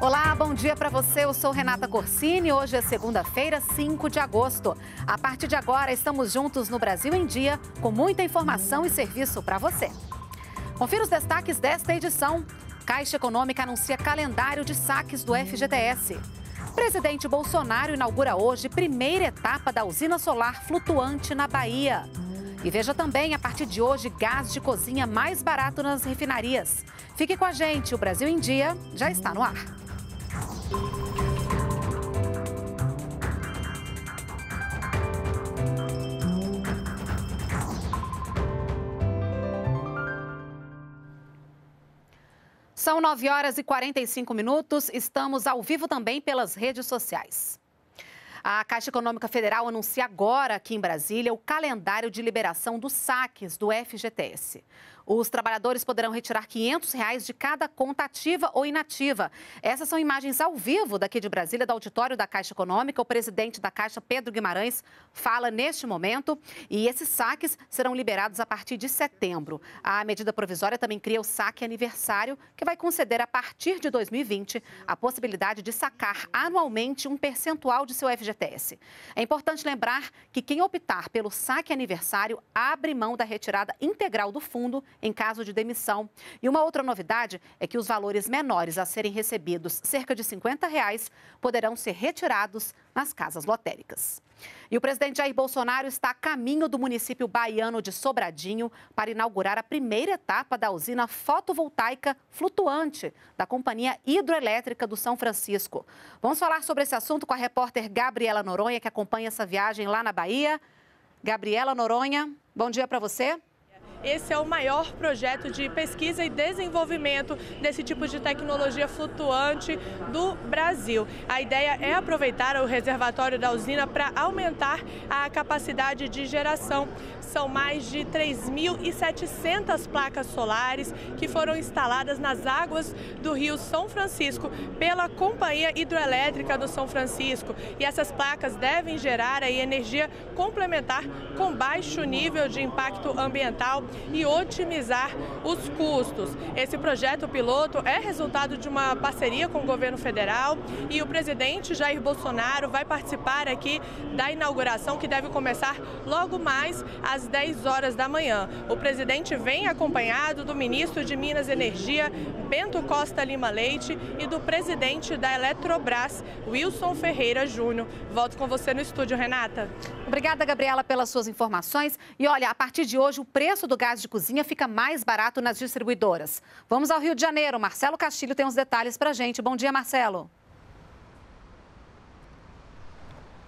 Olá, bom dia para você. Eu sou Renata Corsini. Hoje é segunda-feira, 5 de agosto. A partir de agora, estamos juntos no Brasil em Dia, com muita informação e serviço para você. Confira os destaques desta edição. Caixa Econômica anuncia calendário de saques do FGTS. Presidente Bolsonaro inaugura hoje primeira etapa da usina solar flutuante na Bahia. E veja também, a partir de hoje, gás de cozinha mais barato nas refinarias. Fique com a gente, o Brasil em Dia já está no ar. São 9 horas e 45 minutos. Estamos ao vivo também pelas redes sociais. A Caixa Econômica Federal anuncia agora aqui em Brasília o calendário de liberação dos saques do FGTS. Os trabalhadores poderão retirar R$ 500 reais de cada conta ativa ou inativa. Essas são imagens ao vivo daqui de Brasília, do auditório da Caixa Econômica. O presidente da Caixa, Pedro Guimarães, fala neste momento e esses saques serão liberados a partir de setembro. A medida provisória também cria o saque aniversário, que vai conceder a partir de 2020 a possibilidade de sacar anualmente um percentual de seu FGTS FGTS. É importante lembrar que quem optar pelo saque aniversário abre mão da retirada integral do fundo em caso de demissão. E uma outra novidade é que os valores menores a serem recebidos, cerca de R$ 50, reais, poderão ser retirados nas casas lotéricas. E o presidente Jair Bolsonaro está a caminho do município baiano de Sobradinho para inaugurar a primeira etapa da usina fotovoltaica flutuante da Companhia Hidroelétrica do São Francisco. Vamos falar sobre esse assunto com a repórter Gabriela Noronha, que acompanha essa viagem lá na Bahia. Gabriela Noronha, bom dia para você. Esse é o maior projeto de pesquisa e desenvolvimento desse tipo de tecnologia flutuante do Brasil. A ideia é aproveitar o reservatório da usina para aumentar a capacidade de geração. São mais de 3.700 placas solares que foram instaladas nas águas do rio São Francisco pela Companhia Hidroelétrica do São Francisco. E essas placas devem gerar energia complementar com baixo nível de impacto ambiental e otimizar os custos. Esse projeto piloto é resultado de uma parceria com o governo federal e o presidente Jair Bolsonaro vai participar aqui da inauguração que deve começar logo mais às 10 horas da manhã. O presidente vem acompanhado do ministro de Minas e Energia, Bento Costa Lima Leite, e do presidente da Eletrobras, Wilson Ferreira Júnior. Volto com você no estúdio, Renata. Obrigada, Gabriela, pelas suas informações. E olha, a partir de hoje, o preço do gás de cozinha fica mais barato nas distribuidoras. Vamos ao Rio de Janeiro. Marcelo Castilho tem os detalhes para gente. Bom dia, Marcelo.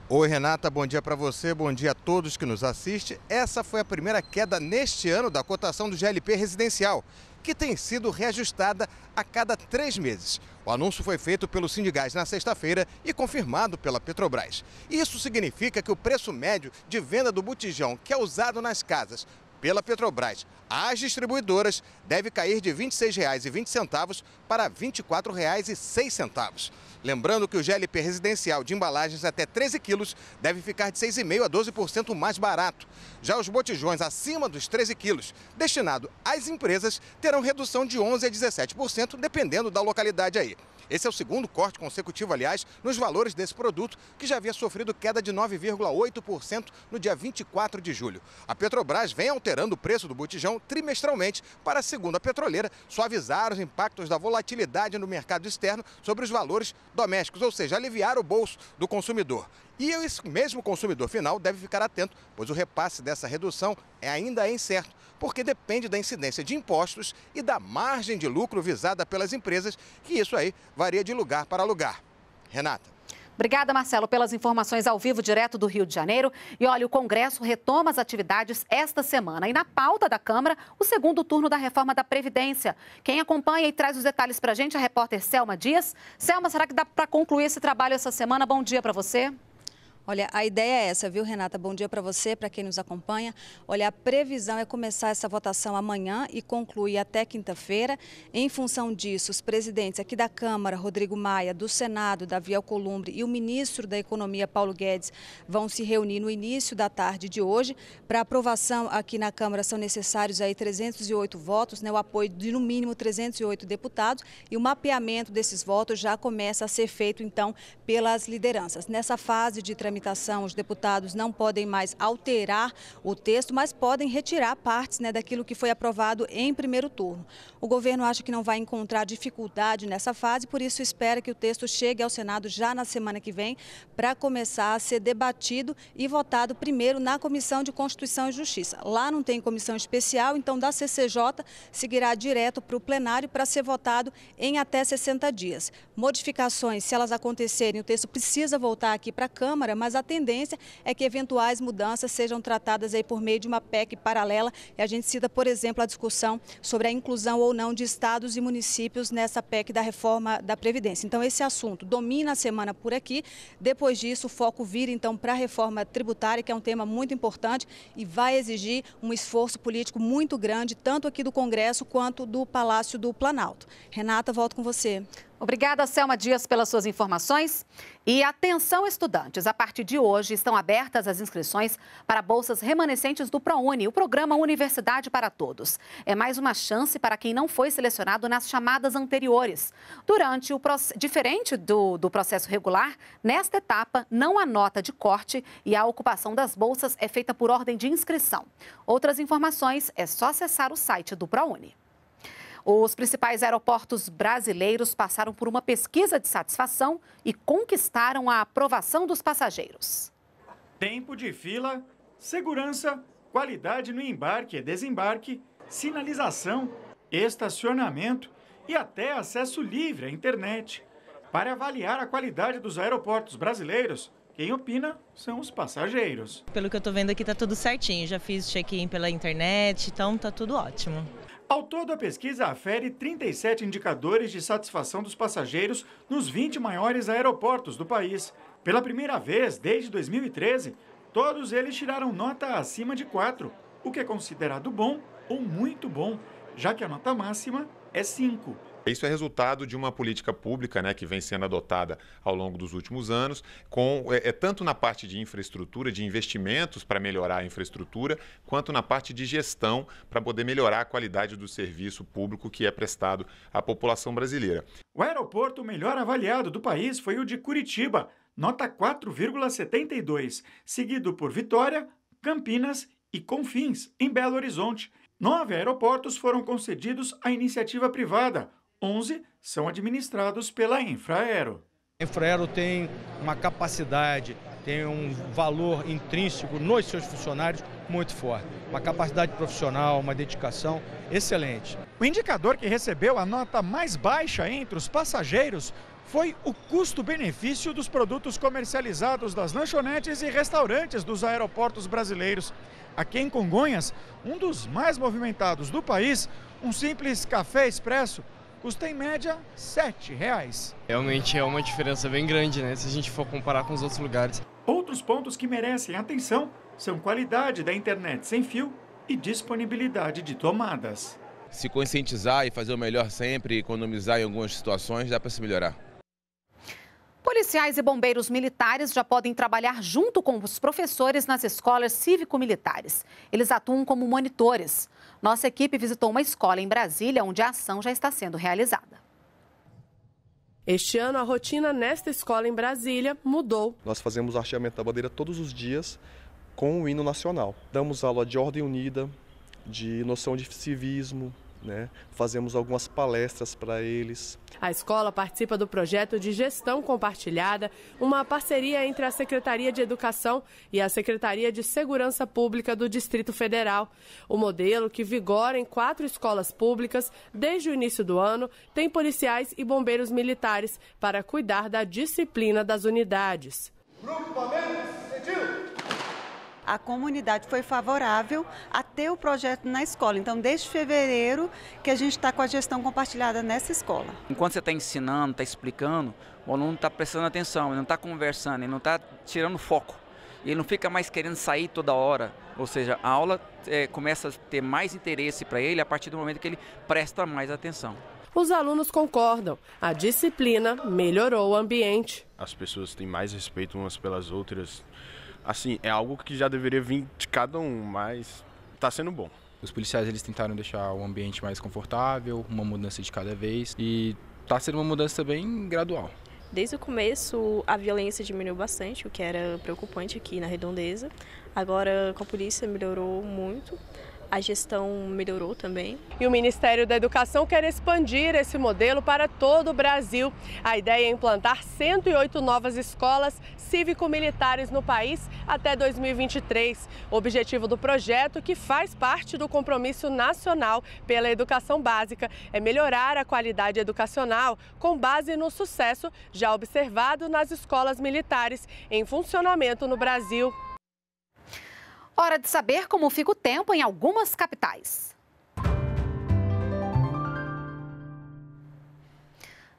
Oi, Renata, bom dia para você, bom dia a todos que nos assistem. Essa foi a primeira queda neste ano da cotação do GLP residencial, que tem sido reajustada a cada três meses. O anúncio foi feito pelo Sindigás na sexta-feira e confirmado pela Petrobras. Isso significa que o preço médio de venda do botijão que é usado nas casas pela Petrobras às distribuidoras deve cair de R$ 26,20 para R$ 24,06. Lembrando que o GLP residencial de embalagens até 13 quilos deve ficar de 6,5% a 12% mais barato. Já os botijões acima dos 13 quilos, destinado às empresas, terão redução de 11% a 17%, dependendo da localidade aí. Esse é o segundo corte consecutivo, aliás, nos valores desse produto, que já havia sofrido queda de 9,8% no dia 24 de julho. A Petrobras vem alterando o preço do botijão trimestralmente para, segundo a petroleira, suavizar os impactos da volatilidade no mercado externo sobre os valores domésticos, ou seja, aliviar o bolso do consumidor. E o mesmo consumidor final deve ficar atento, pois o repasse dessa redução é ainda incerto, porque depende da incidência de impostos e da margem de lucro visada pelas empresas, que isso aí varia de lugar para lugar. Renata. Obrigada, Marcelo, pelas informações ao vivo direto do Rio de Janeiro. E olha, o Congresso retoma as atividades esta semana. E na pauta da Câmara, o segundo turno da reforma da Previdência. Quem acompanha e traz os detalhes para a gente é a repórter Selma Dias. Selma, será que dá para concluir esse trabalho essa semana? Bom dia para você. Olha, a ideia é essa, viu, Renata? Bom dia para você, para quem nos acompanha. Olha, a previsão é começar essa votação amanhã e concluir até quinta-feira. Em função disso, os presidentes aqui da Câmara, Rodrigo Maia, do Senado, Davi Alcolumbre e o ministro da Economia, Paulo Guedes, vão se reunir no início da tarde de hoje. Para aprovação aqui na Câmara são necessários aí 308 votos, né, o apoio de no mínimo 308 deputados e o mapeamento desses votos já começa a ser feito então pelas lideranças. Nessa fase de tramitação tramitação, os deputados não podem mais alterar o texto, mas podem retirar partes né, daquilo que foi aprovado em primeiro turno. O governo acha que não vai encontrar dificuldade nessa fase, por isso espera que o texto chegue ao Senado já na semana que vem, para começar a ser debatido e votado primeiro na Comissão de Constituição e Justiça. Lá não tem comissão especial, então da CCJ seguirá direto para o plenário para ser votado em até 60 dias. Modificações, se elas acontecerem, o texto precisa voltar aqui para a Câmara, mas mas a tendência é que eventuais mudanças sejam tratadas aí por meio de uma PEC paralela. E a gente cita, por exemplo, a discussão sobre a inclusão ou não de estados e municípios nessa PEC da reforma da Previdência. Então, esse assunto domina a semana por aqui. Depois disso, o foco vira então para a reforma tributária, que é um tema muito importante e vai exigir um esforço político muito grande, tanto aqui do Congresso quanto do Palácio do Planalto. Renata, volto com você. Obrigada, Selma Dias, pelas suas informações. E atenção, estudantes! A partir de hoje estão abertas as inscrições para bolsas remanescentes do ProUni, o programa Universidade para Todos. É mais uma chance para quem não foi selecionado nas chamadas anteriores. Durante o Diferente do, do processo regular, nesta etapa não há nota de corte e a ocupação das bolsas é feita por ordem de inscrição. Outras informações é só acessar o site do ProUni. Os principais aeroportos brasileiros passaram por uma pesquisa de satisfação e conquistaram a aprovação dos passageiros. Tempo de fila, segurança, qualidade no embarque e desembarque, sinalização, estacionamento e até acesso livre à internet. Para avaliar a qualidade dos aeroportos brasileiros, quem opina são os passageiros. Pelo que eu estou vendo aqui, está tudo certinho. Já fiz check-in pela internet, então está tudo ótimo. Ao todo, a pesquisa afere 37 indicadores de satisfação dos passageiros nos 20 maiores aeroportos do país. Pela primeira vez desde 2013, todos eles tiraram nota acima de 4, o que é considerado bom ou muito bom, já que a nota máxima é 5. Isso é resultado de uma política pública né, que vem sendo adotada ao longo dos últimos anos, com, é, é tanto na parte de infraestrutura, de investimentos para melhorar a infraestrutura, quanto na parte de gestão para poder melhorar a qualidade do serviço público que é prestado à população brasileira. O aeroporto melhor avaliado do país foi o de Curitiba, nota 4,72, seguido por Vitória, Campinas e Confins, em Belo Horizonte. Nove aeroportos foram concedidos à iniciativa privada, 11 são administrados pela Infraero. A Infraero tem uma capacidade, tem um valor intrínseco nos seus funcionários muito forte. Uma capacidade profissional, uma dedicação excelente. O indicador que recebeu a nota mais baixa entre os passageiros foi o custo-benefício dos produtos comercializados das lanchonetes e restaurantes dos aeroportos brasileiros. Aqui em Congonhas, um dos mais movimentados do país, um simples café expresso custa em média R$ 7,00. Realmente é uma diferença bem grande, né? Se a gente for comparar com os outros lugares. Outros pontos que merecem atenção são qualidade da internet sem fio e disponibilidade de tomadas. Se conscientizar e fazer o melhor sempre, economizar em algumas situações, dá para se melhorar. Policiais e bombeiros militares já podem trabalhar junto com os professores nas escolas cívico-militares. Eles atuam como monitores. Nossa equipe visitou uma escola em Brasília, onde a ação já está sendo realizada. Este ano, a rotina nesta escola em Brasília mudou. Nós fazemos arteamento da bandeira todos os dias com o hino nacional. Damos aula de ordem unida, de noção de civismo, né? Fazemos algumas palestras para eles. A escola participa do projeto de gestão compartilhada, uma parceria entre a Secretaria de Educação e a Secretaria de Segurança Pública do Distrito Federal. O modelo, que vigora em quatro escolas públicas desde o início do ano, tem policiais e bombeiros militares para cuidar da disciplina das unidades a comunidade foi favorável a ter o projeto na escola. Então, desde fevereiro que a gente está com a gestão compartilhada nessa escola. Enquanto você está ensinando, está explicando, o aluno está prestando atenção, ele não está conversando, ele não está tirando foco. Ele não fica mais querendo sair toda hora, ou seja, a aula é, começa a ter mais interesse para ele a partir do momento que ele presta mais atenção os alunos concordam. A disciplina melhorou o ambiente. As pessoas têm mais respeito umas pelas outras assim, é algo que já deveria vir de cada um, mas está sendo bom. Os policiais eles tentaram deixar o ambiente mais confortável, uma mudança de cada vez e está sendo uma mudança bem gradual. Desde o começo, a violência diminuiu bastante, o que era preocupante aqui na Redondeza. Agora, com a polícia, melhorou muito a gestão melhorou também. E o Ministério da Educação quer expandir esse modelo para todo o Brasil. A ideia é implantar 108 novas escolas cívico-militares no país até 2023. O objetivo do projeto, que faz parte do compromisso nacional pela educação básica, é melhorar a qualidade educacional com base no sucesso já observado nas escolas militares em funcionamento no Brasil. Hora de saber como fica o tempo em algumas capitais.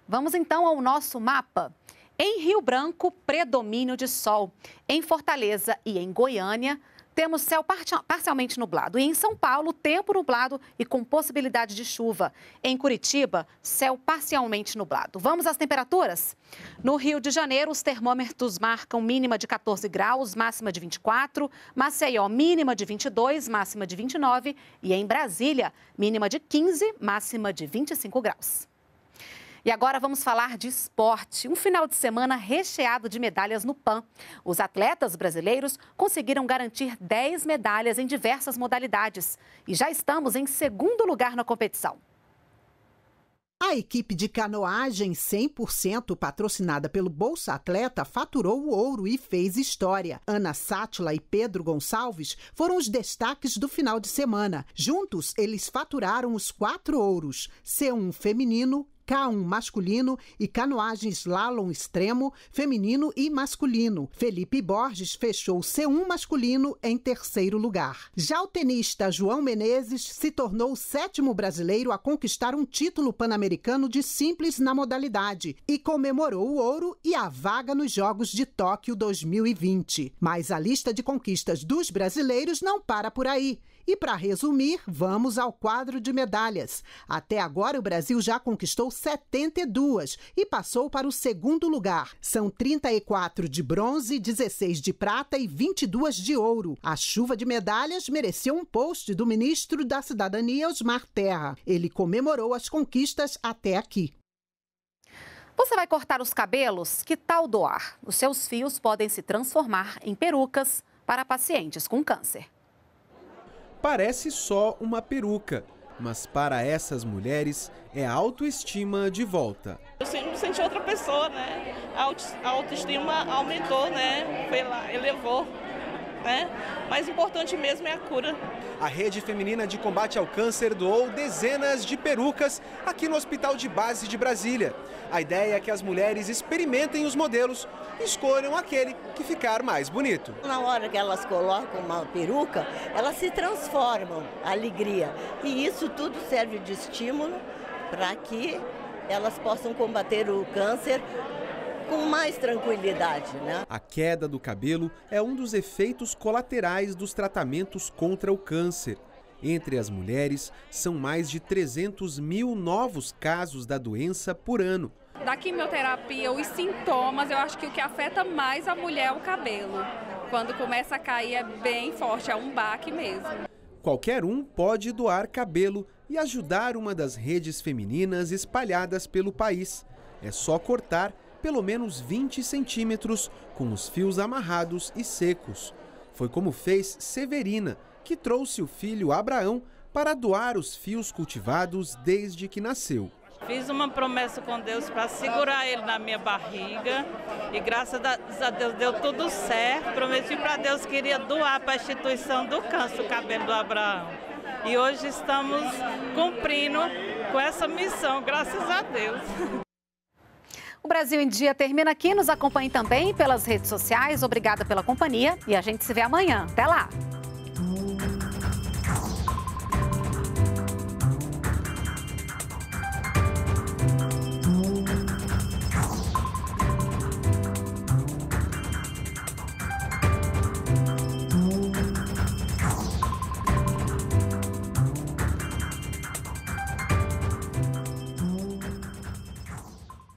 Vamos então ao nosso mapa. Em Rio Branco, predomínio de sol. Em Fortaleza e em Goiânia, temos céu parcialmente nublado. E em São Paulo, tempo nublado e com possibilidade de chuva. Em Curitiba, céu parcialmente nublado. Vamos às temperaturas? No Rio de Janeiro, os termômetros marcam mínima de 14 graus, máxima de 24. Maceió, mínima de 22, máxima de 29. E em Brasília, mínima de 15, máxima de 25 graus. E agora vamos falar de esporte. Um final de semana recheado de medalhas no PAN. Os atletas brasileiros conseguiram garantir 10 medalhas em diversas modalidades. E já estamos em segundo lugar na competição. A equipe de canoagem 100% patrocinada pelo Bolsa Atleta faturou o ouro e fez história. Ana Sátila e Pedro Gonçalves foram os destaques do final de semana. Juntos, eles faturaram os quatro ouros: C1 feminino, K1 masculino e canoagem slalom extremo feminino e masculino. Felipe Borges fechou o C1 masculino em terceiro lugar. Já o tenista João Menezes se tornou o sétimo brasileiro a conquistar um título pan-americano de simples na modalidade e comemorou o ouro e a vaga nos Jogos de Tóquio 2020. Mas a lista de conquistas dos brasileiros não para por aí. E para resumir, vamos ao quadro de medalhas. Até agora, o Brasil já conquistou 72 e passou para o segundo lugar. São 34 de bronze, 16 de prata e 22 de ouro. A chuva de medalhas mereceu um post do ministro da Cidadania, Osmar Terra. Ele comemorou as conquistas até aqui. Você vai cortar os cabelos? Que tal doar? Os seus fios podem se transformar em perucas para pacientes com câncer parece só uma peruca, mas para essas mulheres é autoestima de volta. Eu sempre me senti outra pessoa, né? A autoestima aumentou, né? Foi lá, elevou né? Mas importante mesmo é a cura. A rede feminina de combate ao câncer doou dezenas de perucas aqui no Hospital de Base de Brasília. A ideia é que as mulheres experimentem os modelos e escolham aquele que ficar mais bonito. Na hora que elas colocam uma peruca, elas se transformam, alegria. E isso tudo serve de estímulo para que elas possam combater o câncer com mais tranquilidade, né? A queda do cabelo é um dos efeitos colaterais dos tratamentos contra o câncer. Entre as mulheres, são mais de 300 mil novos casos da doença por ano. Da quimioterapia, os sintomas, eu acho que o que afeta mais a mulher é o cabelo. Quando começa a cair é bem forte, é um baque mesmo. Qualquer um pode doar cabelo e ajudar uma das redes femininas espalhadas pelo país. É só cortar pelo menos 20 centímetros, com os fios amarrados e secos. Foi como fez Severina, que trouxe o filho Abraão para doar os fios cultivados desde que nasceu. Fiz uma promessa com Deus para segurar ele na minha barriga e graças a Deus deu tudo certo. Prometi para Deus que iria doar para a instituição do câncer o cabelo do Abraão. E hoje estamos cumprindo com essa missão, graças a Deus. O Brasil em Dia termina aqui. Nos acompanhe também pelas redes sociais. Obrigada pela companhia e a gente se vê amanhã. Até lá!